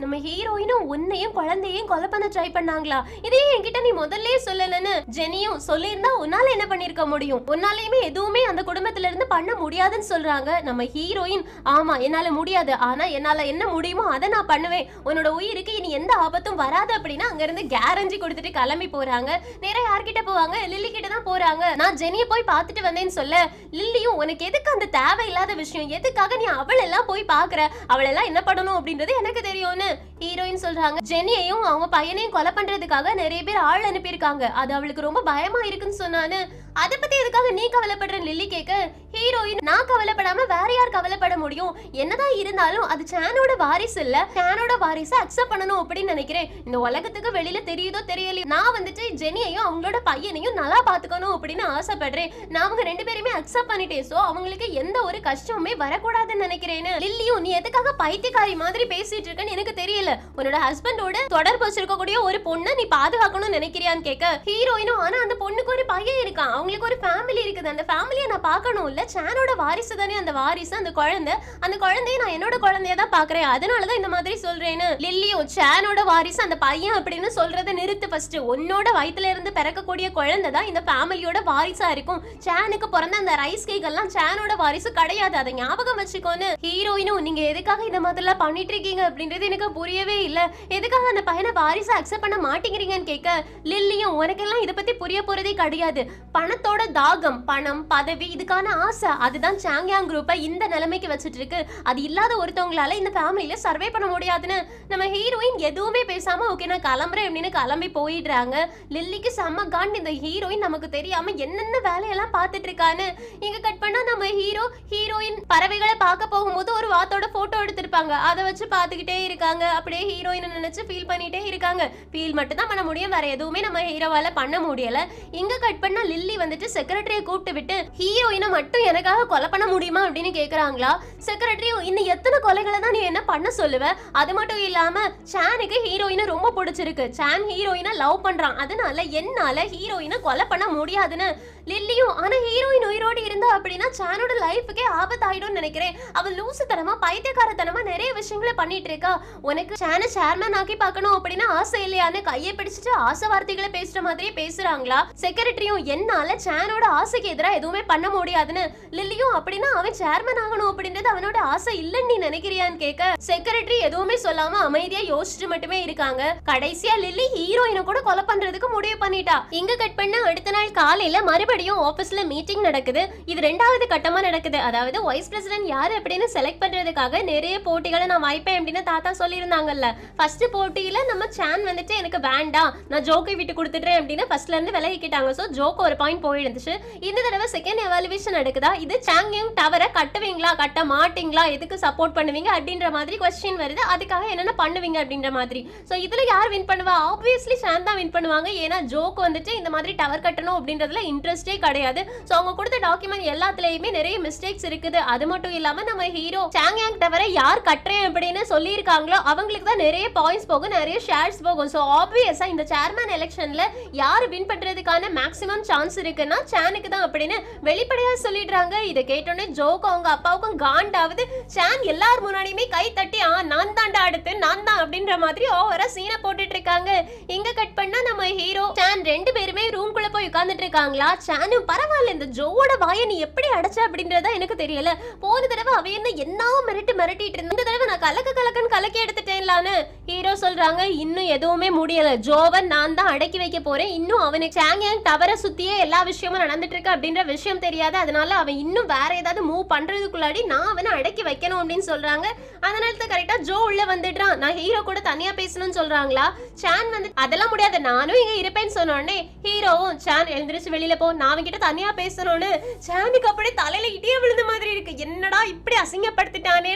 நம்ம ஹீரோயினும் உன்னையும் குழந்தையும் கொலை பண்ண ட்ரை பண்ணாங்களா இதையும் என்கிட்ட நீ முதல்ல சொல்லலன்னு ஜெனியும் சொல்லியிருந்தா உன்னால என்ன பண்ணிருக்க முடியும் உன்னாலயுமே எதுவுமே அந்த குடும்பத்தை தூரத்துல இருந்து பண்ண முடியாதுன்னு சொல்றாங்க நம்ம ஹீரோயின் ஆமா என்னால முடியாது ஆனா என்னால என்ன முடியுமோ அதை நான் பண்ணுவேன் உன்னோட உயிருக்கு இனி எந்த ஆபத்தும் வராது அப்படின்னா அங்க இருந்து கேரண்டி கொடுத்துட்டு கிளம்பி போறாங்க நேரம் யார்கிட்ட போவாங்க லில்லி கிட்ட தான் போறாங்க நான் ஜெனியை போய் பார்த்துட்டு வந்தேன்னு சொல்ல லில்லியும் உனக்கு எதுக்கு அந்த தேவையில்லாத விஷயம் எதுக்காக நீ அவளெல்லாம் போய் பாக்குற அவளெல்லாம் என்ன பண்ணணும் அப்படின்றது எனக்கு தெரியும்னு ஹீரோயின் சொல்றாங்க ஜெனியையும் அவங்க பையனையும் கொலை பண்றதுக்காக நிறைய பேர் ஆள் அனுப்பியிருக்காங்க அது அவளுக்கு ரொம்ப பயமா இருக்குன்னு சொன்னானு அதை பத்தி எதுக்காக நீ கவலைப்படுற லில்லி கேட்க ஹீரோயின் நான் கவலைப்படாம வேற யார் கவலைப்பட முடியும் என்னதான் இருந்தாலும் அது சேனோட வாரிசு இல்ல சானோட வாரிசை அக்செப்ட் பண்ணணும் அப்படின்னு நினைக்கிறேன் இந்த உலகத்துக்கு வெளியில தெரியுதோ தெரியலையோ நான் வந்துட்டு ஜெனியையும் அவங்களோட பையனையும் நல்லா பாத்துக்கணும் அப்படின்னு ஆசைப்படுறேன் நான் அவங்க ரெண்டு பேருமே அக்செப்ட் பண்ணிட்டேன் சோ அவங்களுக்கு எந்த ஒரு கஷ்டமுமே வரக்கூடாதுன்னு நினைக்கிறேன்னு லில்லியும் நீ எதுக்காக பைத்தியக்காரி மாதிரி பேசிட்டு இருக்கன்னு எனக்கு தெரியல உன்னோட ஹஸ்பண்டோட தொடர்பு வச்சிருக்கக்கூடிய ஒரு பொண்ணை நீ பாதுகாக்கணும்னு நினைக்கிறியான்னு கேட்க ஹீரோயினும் ஆனா அந்த பொண்ணுக்கு ஒரு பையன் இருக்கான் அவங்களுக்கு ஒரு ஃபேமிலி இருக்குது அந்த ஃபேமிலியை நான் பார்க்க பார்க்கணும் இல்லை சேனோட வாரிசு தானே அந்த வாரிசு அந்த குழந்தை அந்த குழந்தைய நான் என்னோட குழந்தைய தான் பார்க்குறேன் அதனால தான் இந்த மாதிரி சொல்கிறேன்னு லில்லியோ சேனோட வாரிசு அந்த பையன் அப்படின்னு சொல்கிறத நிறுத்து ஃபஸ்ட்டு உன்னோட வயிற்றுல இருந்து பிறக்கக்கூடிய குழந்தை தான் இந்த ஃபேமிலியோட வாரிசாக இருக்கும் சேனுக்கு பிறந்த அந்த ரைஸ் கேக் எல்லாம் சேனோட வாரிசு கிடையாது அதை ஞாபகம் வச்சுக்கோன்னு ஹீரோயினும் நீங்கள் எதுக்காக இந்த மாதிரிலாம் பண்ணிட்டு இருக்கீங்க அப்படின்றது எனக்கு புரியவே இல்லை எதுக்காக அந்த பையனை வாரிசு அக்செப்ட் பண்ண மாட்டேங்கிறீங்கன்னு கேட்க லில்லியும் உனக்கெல்லாம் இதை பற்றி புரிய போகிறதே கிடையாது பணத்தோட தாகம் பணம் பதவி இதுக்கு நமக்கான ஆசை அதுதான் சாங்யாங் குரூப்பை இந்த நிலைமைக்கு வச்சுட்டு இருக்கு அது இல்லாத ஒருத்தவங்களால இந்த ஃபேமிலியில சர்வே பண்ண முடியாதுன்னு நம்ம ஹீரோயின் எதுவுமே பேசாம ஓகே நான் கிளம்புறேன் அப்படின்னு கிளம்பி போயிடுறாங்க லில்லிக்கு செம்ம காண்ட் இந்த ஹீரோயின் நமக்கு தெரியாம என்னென்ன வேலையெல்லாம் பார்த்துட்டு இருக்கான்னு இங்க கட் பண்ணா நம்ம ஹீரோ ஹீரோயின் பறவைகளை பார்க்க போகும்போது ஒரு வாத்தோட போட்டோ எடுத்திருப்பாங்க அதை வச்சு பார்த்துக்கிட்டே இருக்காங்க அப்படியே ஹீரோயினை நினைச்சு ஃபீல் பண்ணிட்டே இருக்காங்க ஃபீல் மட்டும் தான் பண்ண முடியும் வேற எதுவுமே நம்ம ஹீரோவால பண்ண முடியல இங்க கட் பண்ணா லில்லி வந்துட்டு செக்ரட்டரியை கூப்பிட்டு விட்டு ஹீரோயின பொண்ணை மட்டும் எனக்காக கொலை பண்ண முடியுமா அப்படின்னு கேட்குறாங்களா செக்ரட்டரி இன்னும் எத்தனை கொலைகளை தான் நீ என்ன பண்ண சொல்லுவ அது மட்டும் இல்லாமல் சேனுக்கு ஹீரோயினை ரொம்ப பிடிச்சிருக்கு சேன் ஹீரோயினை லவ் பண்ணுறான் அதனால என்னால் ஹீரோயினை கொலை பண்ண முடியாதுன்னு லில்லியும் ஆனால் ஹீரோயின் உயிரோடு இருந்தா அப்படின்னா சேனோட லைஃபுக்கே ஆபத்தாயிடும்னு நினைக்கிறேன் அவள் லூசுத்தனமா பைத்தியக்காரத்தனமா நிறைய விஷயங்களை பண்ணிட்டு இருக்கா உனக்கு சேனை சேர்மேன் ஆக்கி பார்க்கணும் அப்படின்னு ஆசை இல்லையான்னு கையை பிடிச்சிட்டு ஆசை வார்த்தைகளை பேசுகிற மாதிரியே பேசுகிறாங்களா செக்ரட்டரியும் என்னால் சானோட ஆசைக்கு எதிராக எதுவுமே பண்ண முடியாது முடியாதுன்னு லில்லியும் அப்படின்னா அவன் சேர்மன் ஆகணும் அப்படின்றது அவனோட ஆசை இல்லைன்னு நீ நினைக்கிறியான்னு கேட்க செக்ரட்டரி எதுவுமே சொல்லாம அமைதியா யோசிச்சு மட்டுமே இருக்காங்க கடைசியா லில்லி ஹீரோயினை கூட கொலை பண்றதுக்கு முடிவு பண்ணிட்டா இங்க கட் பண்ண அடுத்த நாள் காலையில மறுபடியும் ஆபீஸ்ல மீட்டிங் நடக்குது இது ரெண்டாவது கட்டமா நடக்குது அதாவது வைஸ் பிரசிடென்ட் யாரு அப்படின்னு செலக்ட் பண்றதுக்காக நிறைய போட்டிகளை நான் வாய்ப்பேன் அப்படின்னு தாத்தா சொல்லியிருந்தாங்கல்ல ஃபர்ஸ்ட் போட்டியில நம்ம சான் வந்துட்டு எனக்கு வேண்டாம் நான் ஜோக்கை விட்டு கொடுத்துட்றேன் அப்படின்னு ஃபர்ஸ்ட்ல இருந்து விலகிக்கிட்டாங்க ஸோ ஜோக் ஒரு பாயிண்ட் போயிருந்துச்சு இந்த தடவை செகண்ட் எவாலுவேஷன் டிசிஷன் எடுக்குதா இது சாங்கியூங் டவரை கட்டுவீங்களா கட்ட மாட்டீங்களா எதுக்கு சப்போர்ட் பண்ணுவீங்க அப்படின்ற மாதிரி கொஸ்டின் வருது அதுக்காக என்னென்ன பண்ணுவீங்க அப்படின்ற மாதிரி ஸோ இதில் யார் வின் பண்ணுவா ஆப்வியஸ்லி சாங் தான் வின் பண்ணுவாங்க ஏன்னா ஜோக் வந்துட்டு இந்த மாதிரி டவர் கட்டணும் அப்படின்றதுல இன்ட்ரெஸ்டே கிடையாது ஸோ அவங்க கொடுத்த டாக்குமெண்ட் எல்லாத்துலேயுமே நிறைய மிஸ்டேக்ஸ் இருக்குது அது மட்டும் இல்லாமல் நம்ம ஹீரோ சாங் யாங் டவரை யார் கட்டுறேன் அப்படின்னு சொல்லியிருக்காங்களோ அவங்களுக்கு தான் நிறைய பாயிண்ட்ஸ் போகும் நிறைய ஷேர்ஸ் போகும் ஸோ ஆப்வியஸாக இந்த சேர்மேன் எலெக்ஷனில் யார் வின் பண்ணுறதுக்கான மேக்ஸிமம் சான்ஸ் இருக்குன்னா சேனுக்கு தான் அப்படின்னு வெளிப்படையாக சொல்லிடுறாங்க இதை கேட்டோன்னே ஜோக்கு அவங்க அப்பாவுக்கும் காண்டாவது ஷான் எல்லார் முன்னாடியுமே கை தட்டி ஆ நான் தான்டா அடுத்து நான் தான் அப்படின்ற மாதிரி ஓவரா சீனை போட்டுட்டு இருக்காங்க எங்க கட் பண்ணா நம்ம ஹீரோ ஷான் ரெண்டு பேருமே ரூம் குள்ள போய் உட்கார்ந்துட்டு இருக்காங்களா ஷானும் பரவாயில்ல இந்த ஜோவோட வாயை நீ எப்படி அடைச்ச அப்படின்றதா எனக்கு தெரியல போன தடவை அவ என்ன என்ன மிரட்டு மிரட்டிட்டு இருந்த இந்த தடவை நான் கலக்க கலக்கன்னு கலக்கி எடுத்துட்டேன்லான்னு ஹீரோ சொல்றாங்க இன்னும் எதுவுமே முடியல ஜோவன் நான் தான் அடக்கி வைக்க போறேன் இன்னும் அவனுக்கு சாங்கியாங் டவரை சுத்தியே எல்லா விஷயமும் நடந்துட்டு இருக்கு அப்படின்ற விஷயம் தெரியாத அதனால அவன் இன்னும் வேற ஏதாவது மூவ் பண்றதுக்குள்ளாடி நான் அவனை அடக்கி வைக்கணும் அப்படின்னு சொல்றாங்க அதனால தான் கரெக்டா ஜோ உள்ள வந்துடுறான் நான் ஹீரோ கூட தனியா பேசணும்னு சொல்றாங்களா சான் வந்து அதெல்லாம் முடியாது நானும் இங்க இருப்பேன்னு சொன்னோடனே ஹீரோவும் சான் எழுந்திரிச்சு வெளியில போ நான் அவன் கிட்ட தனியா பேசணும்னு சானுக்கு அப்படியே தலையில இடியே விழுந்த மாதிரி இருக்கு என்னடா இப்படி அசிங்கப்படுத்திட்டானே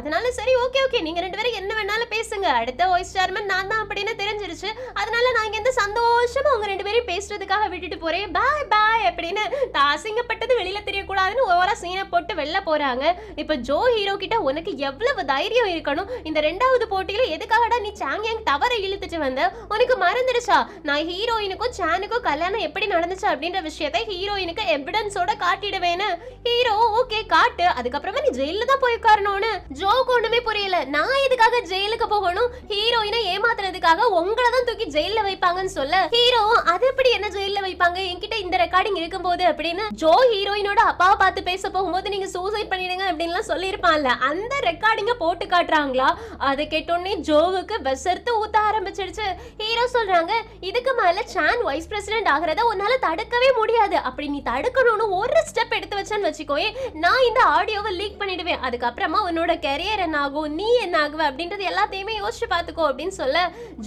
அதனால சரி ஓகே ஓகே நீங்க ரெண்டு பேரும் என்ன வேணாலும் பேசுங்க அடுத்த வாய்ஸ் சேர்மன் நான் தான் அப்படின்னு தெரிஞ்சிருச்சு அதனால நான் இங்க இருந்து சந்தோஷமா உங்க ரெண்டு பேரும் பேசுறதுக்காக விட்டுட்டு போறேன் பாய் பாய் அப்படின்னு அசிங்கப்பட்டது வெளியில தெரியக்கூடாதுன்னு ஓவரா சீனை போட்டு வெளில போறாங்க இப்ப ஜோ ஹீரோ கிட்ட உனக்கு எவ்வளவு தைரியம் இருக்கணும் இந்த ரெண்டாவது போட்டியில எதுக்காகடா நீ சாங்கியாங் தவற இழுத்துட்டு வந்த உனக்கு மறந்துடுச்சா நான் ஹீரோயினுக்கும் சானுக்கும் கல்யாணம் எப்படி நடந்துச்சு அப்படின்ற விஷயத்த ஹீரோயினுக்கு எவிடன்ஸோட காட்டிடுவேன்னு ஹீரோ ஓகே காட்டு அதுக்கப்புறமா நீ ஜெயில தான் போய் உட்காரணும்னு ஜோக்கு ஒண்ணுமே புரியல நான் எதுக்காக ஜெயிலுக்கு போகணும் ஹீரோயினை பேசுனதுக்காக உங்களை தான் தூக்கி ஜெயில வைப்பாங்கன்னு சொல்ல ஹீரோ அது எப்படி என்ன ஜெயில வைப்பாங்க என்கிட்ட இந்த ரெக்கார்டிங் இருக்கும் போது அப்படின்னு ஜோ ஹீரோயினோட அப்பாவை பார்த்து பேச போகும்போது நீங்க சூசைட் பண்ணிடுங்க அப்படின்லாம் சொல்லியிருப்பான்ல அந்த ரெக்கார்டிங்க போட்டு காட்டுறாங்களா அதை கேட்டோடனே ஜோவுக்கு வெசர்த்து ஊத்த ஆரம்பிச்சிடுச்சு ஹீரோ சொல்றாங்க இதுக்கு மேல சான் வைஸ் பிரசிடென்ட் ஆகிறத உன்னால தடுக்கவே முடியாது அப்படி நீ தடுக்கணும்னு ஒரு ஸ்டெப் எடுத்து வச்சேன்னு வச்சுக்கோயே நான் இந்த ஆடியோவை லீக் பண்ணிடுவேன் அதுக்கப்புறமா உன்னோட கெரியர் என்ன ஆகும் நீ என்ன ஆகுவ அப்படின்றது எல்லாத்தையுமே யோசிச்சு பார்த்துக்கோ அப்படின்னு சொல்ல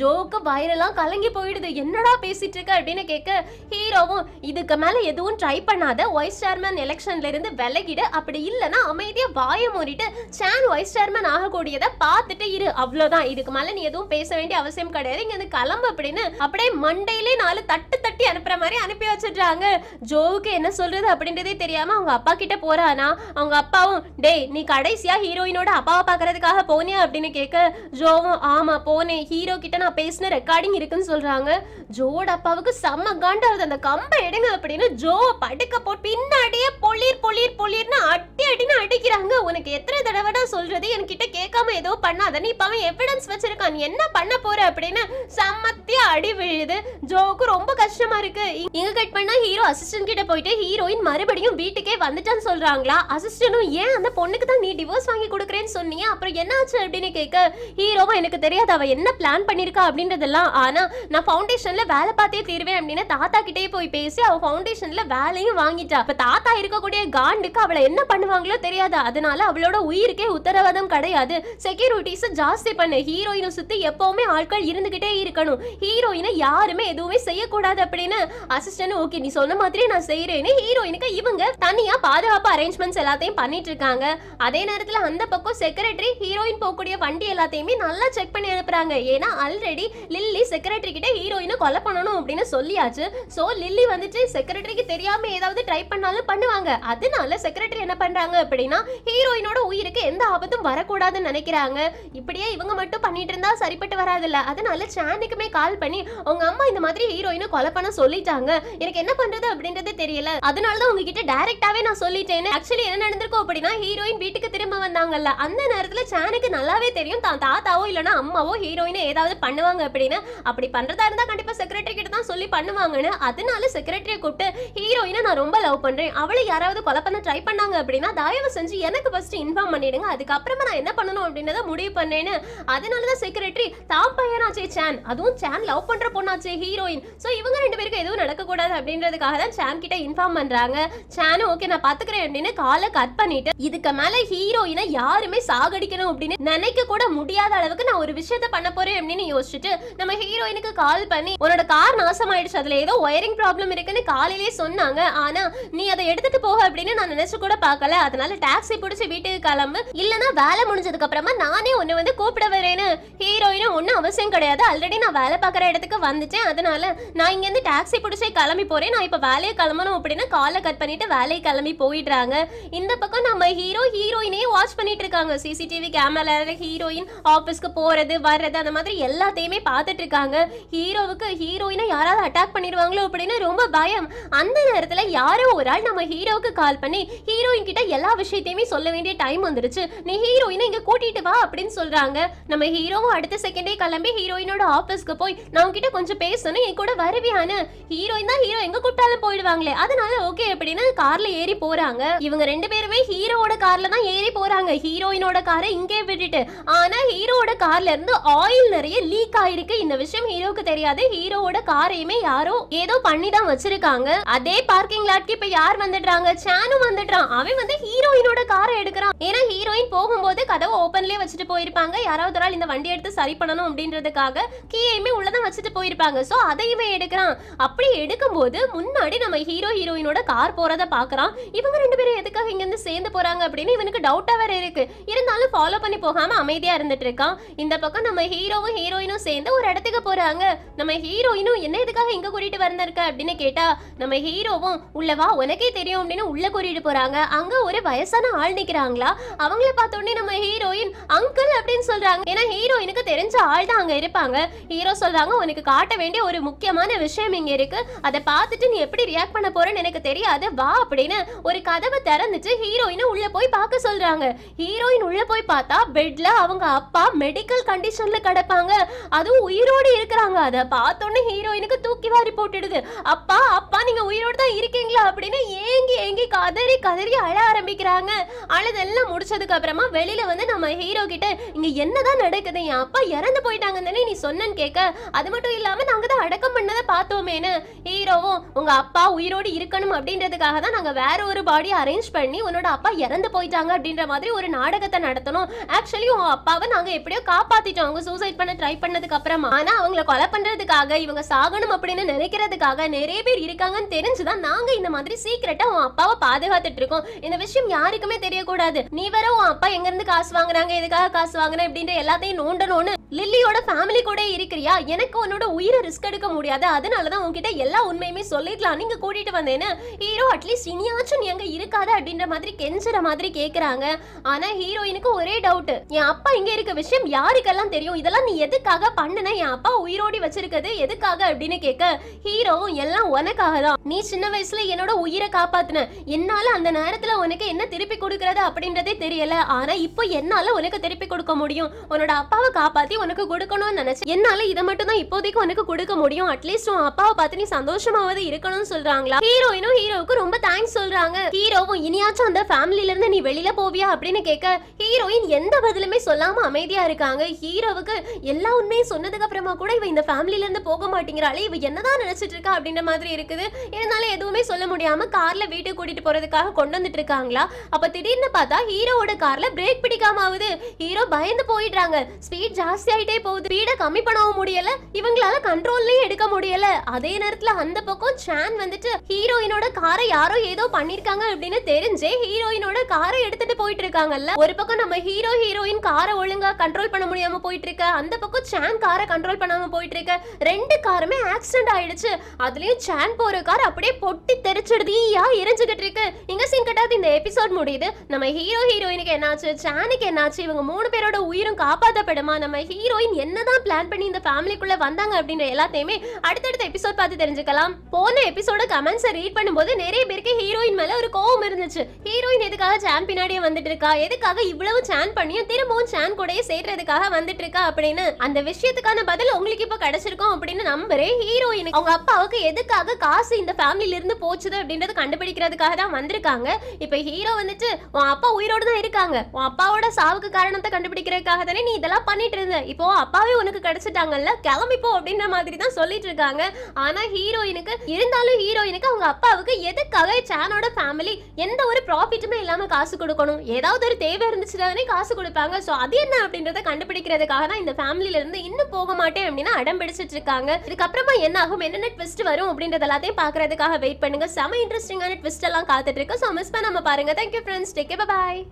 ஜோக்கு வைரலாம் கலங்கி போயிடுது என்னடா பேசிட்டு இருக்க அப்படின்னு கேட்க ஹீரோவும் இதுக்கு மேல எதுவும் ட்ரை பண்ணாத வைஸ் சேர்மன் எலெக்ஷன்ல இருந்து விலகிடு அப்படி இல்லைன்னா அமைதியா வாய மூடிட்டு சேன் வைஸ் சேர்மன் ஆகக்கூடியதை பார்த்துட்டு இரு அவ்வளவுதான் இதுக்கு மேல நீ எதுவும் பேச வேண்டிய அவசியம் கிடையாது இங்க இருந்து கிளம்பு அப்படின்னு அப்படியே மண்டையிலே நாலு தட்டு தட்டி அனுப்புற மாதிரி அனுப்பி வச்சிடுறாங்க ஜோவுக்கு என்ன சொல்றது அப்படின்றதே தெரியாம அவங்க அப்பா கிட்ட போறானா அவங்க அப்பாவும் டேய் நீ கடைசியா ஹீரோயினோட அப்பாவை பாக்குறதுக்காக போனியா அப்படின்னு கேட்க ஜோவும் ஆமா போனேன் ஹீரோ கிட்ட நான் பேசின ரெக்கார்டிங் இருக்குன்னு சொல்றாங்க ஜோட அப்பாவுக்கு செம்ம காண்டாவது அந்த கம்ப எடுங்க அப்படின்னு ஜோ படுக்க போட்டு பின்னாடியே பொளிர் பொளிர் பொளிர்னு அட்டி அடின்னு அடிக்கிறாங்க உனக்கு எத்தனை தடவை நான் சொல்றது என்கிட்ட கேட்காம ஏதோ பண்ணாத நீ இப்போ அவன் எவிடன்ஸ் வச்சிருக்கான் என்ன பண்ண போற அப்படின்னு செம்மத்தியா அடி விழுது ஜோவுக்கு ரொம்ப கஷ்டமா இருக்கு இங்க கட் பண்ணா ஹீரோ அசிஸ்டன்ட் கிட்ட போயிட்டு ஹீரோயின் மறுபடியும் வீட்டுக்கே வந்துட்டான்னு சொல்றாங்களா அசிஸ்டனும் ஏன் அந்த பொண்ணுக்கு தான் நீ டிவோர்ஸ் வாங்கி கொடுக்குறேன்னு சொன்னீங்க அப்புறம் என்னாச்சு அப்படின்னு கேட்க ஹீரோவா எனக்கு தெரியாது அவ என்ன பிளான் பண்ணி பண்ணியிருக்கா அப்படின்றதெல்லாம் ஆனால் நான் ஃபவுண்டேஷனில் வேலை பார்த்தே தீர்வேன் அப்படின்னு தாத்தா கிட்டே போய் பேசி அவள் ஃபவுண்டேஷனில் வேலையும் வாங்கிட்டா அப்போ தாத்தா இருக்கக்கூடிய காண்டுக்கு அவளை என்ன பண்ணுவாங்களோ தெரியாது அதனால அவளோட உயிருக்கே உத்தரவாதம் கிடையாது செக்யூரிட்டிஸ் ஜாஸ்தி பண்ணு ஹீரோயினை சுத்தி எப்பவுமே ஆட்கள் இருந்துகிட்டே இருக்கணும் ஹீரோயினை யாருமே எதுவுமே செய்யக்கூடாது அப்படின்னு அசிஸ்டன்ட் ஓகே நீ சொன்ன மாதிரியே நான் செய்யறேன்னு ஹீரோயினுக்கு இவங்க தனியா பாதுகாப்பு அரேஞ்ச்மெண்ட்ஸ் எல்லாத்தையும் பண்ணிட்டு இருக்காங்க அதே நேரத்துல அந்த பக்கம் செக்ரட்டரி ஹீரோயின் போகக்கூடிய வண்டி எல்லாத்தையுமே நல்லா செக் பண்ணி அனுப்புறாங்க ஏன்னா ஆல்ரெடி லில்லி செக்ரட்டரி கிட்ட ஹீரோயினை கொலை பண்ணணும் அப்படின்னு சொல்லியாச்சு ஸோ லில்லி வந்துட்டு செக்ரட்டரிக்கு தெரியாம ஏதாவது ட்ரை பண்ணாலும் பண்ணுவாங்க அதனால செக்ரட்டரி என்ன பண்றாங்க அப்படின்னா ஹீரோயினோட உயிருக்கு எந்த ஆபத்தும் வரக்கூடாதுன்னு நினைக்கிறாங்க இப்படியே இவங்க மட்டும் பண்ணிட்டு இருந்தா சரிப்பட்டு வராதுல்ல அதனால சாண்டுக்குமே கால் பண்ணி உங்க அம்மா இந்த மாதிரி ஹீரோயினை கொலை பண்ண சொல்லிட்டாங்க எனக்கு என்ன பண்றது அப்படின்றது தெரியல அதனால தான் உங்ககிட்ட டைரக்டாவே நான் சொல்லிட்டேன் ஆக்சுவலி என்ன நடந்திருக்கும் அப்படின்னா ஹீரோயின் வீட்டுக்கு திரும்ப வந்தாங்கல்ல அந்த நேரத்துல சானுக்கு நல்லாவே தெரியும் தான் தாத்தாவோ இல்லைன்னா அம்மாவோ ஹீரோயினை ஏதாவது பண்ணுவாங்க அப்படின்னு அப்படி பண்ணுறதா இருந்தால் கண்டிப்பாக செக்ரட்டரி கிட்ட தான் சொல்லி பண்ணுவாங்கன்னு அதனால செக்ரட்டரியை கூப்பிட்டு ஹீரோயினை நான் ரொம்ப லவ் பண்ணுறேன் அவளை யாராவது கொலை பண்ண ட்ரை பண்ணாங்க அப்படின்னா தயவு செஞ்சு எனக்கு ஃபஸ்ட்டு இன்ஃபார்ம் பண்ணிடுங்க அதுக்கப்புறமா நான் என்ன பண்ணணும் அப்படின்றத முடிவு பண்ணேன்னு அதனால தான் செக்ரட்டரி தான் பையனாச்சே சேன் அதுவும் சேன் லவ் பண்ணுற பொண்ணாச்சே ஹீரோயின் ஸோ இவங்க ரெண்டு பேருக்கு எதுவும் நடக்கக்கூடாது அப்படின்றதுக்காக தான் சேன் கிட்ட இன்ஃபார்ம் பண்ணுறாங்க சேனு ஓகே நான் பார்த்துக்கிறேன் அப்படின்னு காலை கட் பண்ணிட்டு இதுக்கு மேலே ஹீரோயினை யாருமே சாகடிக்கணும் அப்படின்னு நினைக்க கூட முடியாத அளவுக்கு நான் ஒரு விஷயத்த பண்ண போறேன் அப்படின்னு யோசிச்சுட்டு நம்ம ஹீரோயினுக்கு கால் பண்ணி உன்னோட கார் நாசமாயிடுச்சு அதுல ஏதோ ஒயரிங் ப்ராப்ளம் இருக்குன்னு காலையிலேயே சொன்னாங்க ஆனா நீ அதை எடுத்துட்டு போக அப்படின்னு நான் நினைச்சு கூட பார்க்கல அதனால டாக்ஸி பிடிச்சி வீட்டுக்கு கிளம்பு இல்லனா வேலை முடிஞ்சதுக்கு அப்புறமா நானே உன்னை வந்து கூப்பிட வரேன்னு ஹீரோயினும் ஒன்றும் அவசியம் கிடையாது ஆல்ரெடி நான் வேலை பார்க்குற இடத்துக்கு வந்துட்டேன் அதனால நான் இங்கேருந்து டாக்ஸி பிடிச்சே கிளம்பி போறேன் நான் இப்போ வேலையை கிளம்பணும் அப்படின்னா காலை கட் பண்ணிட்டு வேலையை கிளம்பி போயிடுறாங்க இந்த பக்கம் நம்ம ஹீரோ ஹீரோயினே வாட்ச் பண்ணிட்டு இருக்காங்க சிசிடிவி கேமரால ஹீரோயின் ஆஃபீஸ்க்கு போறது வர்றது அந்த மாதிரி எல்லா எல்லாத்தையுமே பார்த்துட்டு இருக்காங்க ஹீரோவுக்கு ஹீரோயினை யாராவது அட்டாக் பண்ணிடுவாங்களோ அப்படின்னு ரொம்ப பயம் அந்த நேரத்தில் யாரோ ஒரு ஆள் நம்ம ஹீரோவுக்கு கால் பண்ணி ஹீரோயின் கிட்ட எல்லா விஷயத்தையுமே சொல்ல வேண்டிய டைம் வந்துருச்சு நீ ஹீரோயினை இங்கே கூட்டிட்டு வா அப்படின்னு சொல்றாங்க நம்ம ஹீரோவும் அடுத்த செகண்டே கிளம்பி ஹீரோயினோட ஆஃபீஸ்க்கு போய் நான் உங்ககிட்ட கொஞ்சம் பேசணும் என் கூட வருவியான்னு ஹீரோயின் தான் ஹீரோ எங்க கூப்பிட்டாலும் போயிடுவாங்களே அதனால ஓகே அப்படின்னு கார்ல ஏறி போறாங்க இவங்க ரெண்டு பேருமே ஹீரோவோட கார்ல தான் ஏறி போறாங்க ஹீரோயினோட காரை இங்கே விட்டுட்டு ஆனா ஹீரோவோட கார்ல இருந்து ஆயில் நிறைய லீக் ஆயிருக்கு இந்த விஷயம் ஹீரோக்கு தெரியாது ஹீரோவோட காரையுமே யாரோ ஏதோ பண்ணி தான் வச்சிருக்காங்க அதே பார்க்கிங் லாட்க்கு இப்ப யார் வந்துடுறாங்க சானும் வந்துடுறான் அவன் வந்து ஹீரோயினோட காரை எடுக்கிறான் ஏன்னா ஹீரோயின் போகும்போது கதவை ஓப்பன்லயே வச்சுட்டு போயிருப்பாங்க யாராவது ஒரு ஆள் இந்த வண்டி எடுத்து சரி பண்ணணும் அப்படின்றதுக்காக கீயுமே உள்ளதான் வச்சுட்டு போயிருப்பாங்க சோ அதையுமே எடுக்கிறான் அப்படி எடுக்கும்போது முன்னாடி நம்ம ஹீரோ ஹீரோயினோட கார் போறத பாக்குறான் இவங்க ரெண்டு பேரும் எதுக்காக இங்க இருந்து சேர்ந்து போறாங்க அப்படின்னு இவனுக்கு டவுட்டா வேற இருக்கு இருந்தாலும் ஃபாலோ பண்ணி போகாம அமைதியா இருந்துட்டு இருக்கான் இந்த பக்கம் நம்ம ஹீரோவும் ஹீரோ ஹீரோயினும் சேர்ந்து ஒரு இடத்துக்கு போறாங்க நம்ம ஹீரோயினும் என்ன இதுக்காக இங்க கூட்டிட்டு வந்திருக்க அப்படின்னு கேட்டா நம்ம ஹீரோவும் உள்ளவா உனக்கே தெரியும் அப்படின்னு உள்ள கூட்டிட்டு போறாங்க அங்க ஒரு வயசான ஆள் நிக்கிறாங்களா அவங்கள பார்த்தோடனே நம்ம ஹீரோயின் அங்கிள் அப்படின்னு சொல்றாங்க ஏன்னா ஹீரோயினுக்கு தெரிஞ்ச ஆள் தான் அங்க இருப்பாங்க ஹீரோ சொல்றாங்க உனக்கு காட்ட வேண்டிய ஒரு முக்கியமான விஷயம் இங்க இருக்கு அதை பார்த்துட்டு நீ எப்படி ரியாக்ட் பண்ண போறேன்னு எனக்கு தெரியாது வா அப்படின்னு ஒரு கதவை திறந்துச்சு ஹீரோயினை உள்ள போய் பார்க்க சொல்றாங்க ஹீரோயின் உள்ள போய் பார்த்தா பெட்ல அவங்க அப்பா மெடிக்கல் கண்டிஷன்ல கிடப்பாங்க அதுவும் உயிரோடு இருக்கிறாங்க அதை பார்த்தோன்னே ஹீரோயினுக்கு தூக்கி வாரி போட்டுடுது அப்பா அப்பா நீங்க உயிரோடு தான் இருக்கீங்களா அப்படின்னு ஏங்கி ஏங்கி கதறி கதறி அழ ஆரம்பிக்கிறாங்க அழுதெல்லாம் முடிச்சதுக்கு அப்புறமா வெளியில வந்து நம்ம ஹீரோ கிட்ட இங்க என்னதான் நடக்குது என் அப்பா இறந்து போயிட்டாங்கன்னு தானே நீ சொன்னன்னு கேட்க அது மட்டும் இல்லாமல் நாங்கள் தான் அடக்கம் பண்ணதை பார்த்தோமேனு ஹீரோவும் உங்க அப்பா உயிரோடு இருக்கணும் அப்படின்றதுக்காக தான் நாங்கள் வேற ஒரு பாடி அரேஞ்ச் பண்ணி உன்னோட அப்பா இறந்து போயிட்டாங்க அப்படின்ற மாதிரி ஒரு நாடகத்தை நடத்தணும் ஆக்சுவலி உன் அப்பாவை நாங்கள் எப்படியோ காப்பாற்றிட்டோம் அவங்க சூசைட் பண்ண ட்ரை ட்ரை பண்ணதுக்கு அப்புறமா ஆனா அவங்கள கொலை பண்றதுக்காக இவங்க சாகணும் அப்படின்னு நினைக்கிறதுக்காக நிறைய பேர் இருக்காங்கன்னு தெரிஞ்சுதான் நாங்க இந்த மாதிரி சீக்கிரட்டா உன் அப்பாவை பாதுகாத்துட்டு இருக்கோம் இந்த விஷயம் யாருக்குமே தெரியக்கூடாது நீ வர உன் அப்பா எங்க இருந்து காசு வாங்குறாங்க எதுக்காக காசு வாங்குறேன் அப்படின்ற எல்லாத்தையும் நோண்டணும்னு லில்லியோட ஃபேமிலி கூட இருக்கிறியா எனக்கு உன்னோட உயிரை ரிஸ்க் எடுக்க முடியாது அதனால தான் உங்ககிட்ட எல்லா உண்மையுமே சொல்லிடலாம் நீங்க கூட்டிட்டு வந்தேன்னு ஹீரோ அட்லீஸ்ட் இனியாச்சும் எங்க இருக்காத அப்படின்ற மாதிரி கெஞ்சுற மாதிரி கேட்குறாங்க ஆனால் ஹீரோயினுக்கு ஒரே டவுட் என் அப்பா இங்கே இருக்க விஷயம் யாருக்கெல்லாம் தெரியும் இதெல்லாம் நீ எதுக்காக பண்ணுன என் அப்பா உயிரோடி வச்சிருக்கிறது எதுக்காக அப்படின்னு கேட்க ஹீரோ எல்லாம் உனக்காக தான் நீ சின்ன வயசுல என்னோட உயிரை காப்பாத்தின என்னால அந்த நேரத்துல உனக்கு என்ன திருப்பி கொடுக்கறது அப்படின்றதே தெரியல ஆனா இப்போ என்னால உனக்கு திருப்பி கொடுக்க முடியும் உன்னோட அப்பாவை காப்பாத்தி உனக்கு கொடுக்கணும்னு நினைச்சு என்னால இதை மட்டும் தான் இப்போதைக்கு உனக்கு கொடுக்க முடியும் அட்லீஸ்ட் உன் அப்பாவை பார்த்து நீ சந்தோஷமாவது இருக்கணும்னு சொல்றாங்களா ஹீரோயினும் ஹீரோவுக்கு ரொம்ப தேங்க்ஸ் சொல்றாங்க ஹீரோவும் இனியாச்சும் அந்த ஃபேமிலில இருந்து நீ வெளியில போவியா அப்படின்னு கேட்க ஹீரோயின் எந்த பதிலுமே சொல்லாம அமைதியா இருக்காங்க ஹீரோவுக்கு எல்லா உண்மையும் சொன்னதுக்கு அப்புறமா கூட இவ இந்த ஃபேமிலில இருந்து போக மாட்டேங்கிறாளே இவ என்னதான் நினைச்சிட்டு இருக்கா அப்படின்ற மாதிரி இருக்குது இருந்தாலும் எதுவுமே சொல்ல முடியாம கார்ல வீட்டுக்கு கூட்டிட்டு போறதுக்காக கொண்டு வந்துட்டு இருக்காங்களா அப்ப திடீர்னு பார்த்தா ஹீரோவோட கார்ல பிரேக் பிடிக்காம ஆகுது ஹீரோ பயந்து போயிடுறாங்க ஸ்பீட் ஜாஸ்தி ஆயிட்டே போகுது ஸ்பீடை கம்மி பண்ணவும் முடியல இவங்களால கண்ட்ரோல்லையும் எடுக்க முடியல அதே நேரத்துல அந்த பக்கம் சான் வந்துட்டு ஹீரோயினோட காரை யாரோ ஏதோ பண்ணிருக்காங்க அப்படின்னு தெரிஞ்சே ஹீரோயினோட காரை எடுத்துட்டு போயிட்டு இருக்காங்கல்ல ஒரு பக்கம் நம்ம ஹீரோ ஹீரோயின் காரை ஒழுங்கா கண்ட்ரோல் பண்ண முடியாம போயிட்டு இருக்க அந்த பக்கம் சான் காரை கண்ட்ரோல் பண்ணாம போயிட்டு இருக்க ரெண்டு காருமே ஆக்சிடென்ட் ஆயிடுச்சு அதுலயும் சான் போற கார் அப்படியே பொட்டி தெரிச்சிடுதியா எரிஞ்சுக்கிட்டு இருக்கு இங்க சிங்கட்டாது இந்த எபிசோட் முடியுது நம்ம ஹீரோ ஹீரோயினுக்கு என்னாச்சு சானுக்கு என்னாச்சு இவங்க மூணு பேரோட உயிரும் காப்பாற்றப்படுமா நம்ம ஹீரோயின் என்னதான் பிளான் பண்ணி இந்த ஃபேமிலிக்குள்ள வந்தாங்க அப்படின்ற எல்லாத்தையுமே அடுத்தடுத்த எபிசோட் பார்த்து தெரிஞ்சுக்கலாம் போன எபிசோட கமெண்ட்ஸை ரீட் பண்ணும்போது நிறைய பேருக்கு ஹீரோயின் மேல ஒரு கோவம் இருந்துச்சு ஹீரோயின் எதுக்காக சான் பின்னாடியே வந்துட்டு இருக்கா எதுக்காக இவ்வளவு சான் பண்ணியும் திரும்பவும் சான் கூடயே சேர்றதுக்காக வந்துட்டு இருக்கா அப்படின்னு அந்த விஷயத்துக்கான பதில் உங்களுக்கு இப்போ கிடைச்சிருக்கோம் அப்படின்னு நம்புறேன் ஹீரோயின் அவங்க அப்பாவுக்கு எதுக்காக காசு இந்த ஃபேமிலில இருந்து போச்சுது அப்படின்றது கண்டுபிடிக்கிறதுக்காக தான் வந்திருக்காங்க இப்போ ஹீரோ வந்துட்டு உன் அப்பா உயிரோடு தான் இருக்காங்க உன் அப்பாவோட சாவுக்கு காரணத்தை கண்டுபிடிக்கிறதுக்காக தானே நீ இதெல்லாம் பண்ணிட்டு இருந்த இப்போ அப்பாவே உனக்கு கிடைச்சிட்டாங்கல்ல கிளம்பிப்போ அப்படின்ற மாதிரி தான் சொல்லிட்டு இருக்காங்க ஆனா ஹீரோயினுக்கு இருந்தாலும் ஹீரோயினுக்கு அவங்க அப்பாவுக்கு எதுக்காக சேனோட ஃபேமிலி எந்த ஒரு ப்ராஃபிட்டுமே இல்லாம காசு கொடுக்கணும் ஏதாவது ஒரு தேவை இருந்துச்சுதானே காசு கொடுப்பாங்க ஸோ அது என்ன அப்படின்றத கண்டுபிடிக்கிறதுக்காக தான் இந்த ஃபேமிலில இருந்து இன்னும் போக மாட்டேன் அப்படின்னா அடம் பிடிச்சிட்டு இருக்காங்க இதுக்கப்புறமா என்ன ஆகும் என்னென்ன ட்விஸ்ட் வரும் அப்படின்றது எல்லாத்தையும் பாக்குறதுக்காக வெயிட் பண்ணுங்க செம இன்ட்ரெஸ்டிங்கான ட்விஸ்ட் எல்லாம் காத்துட்டு இருக்கு ஸோ மிஸ் பண்ணாம பாருங்க தேங்க்யூ ஃப்ரெண்ட்ஸ் டேக் பாய்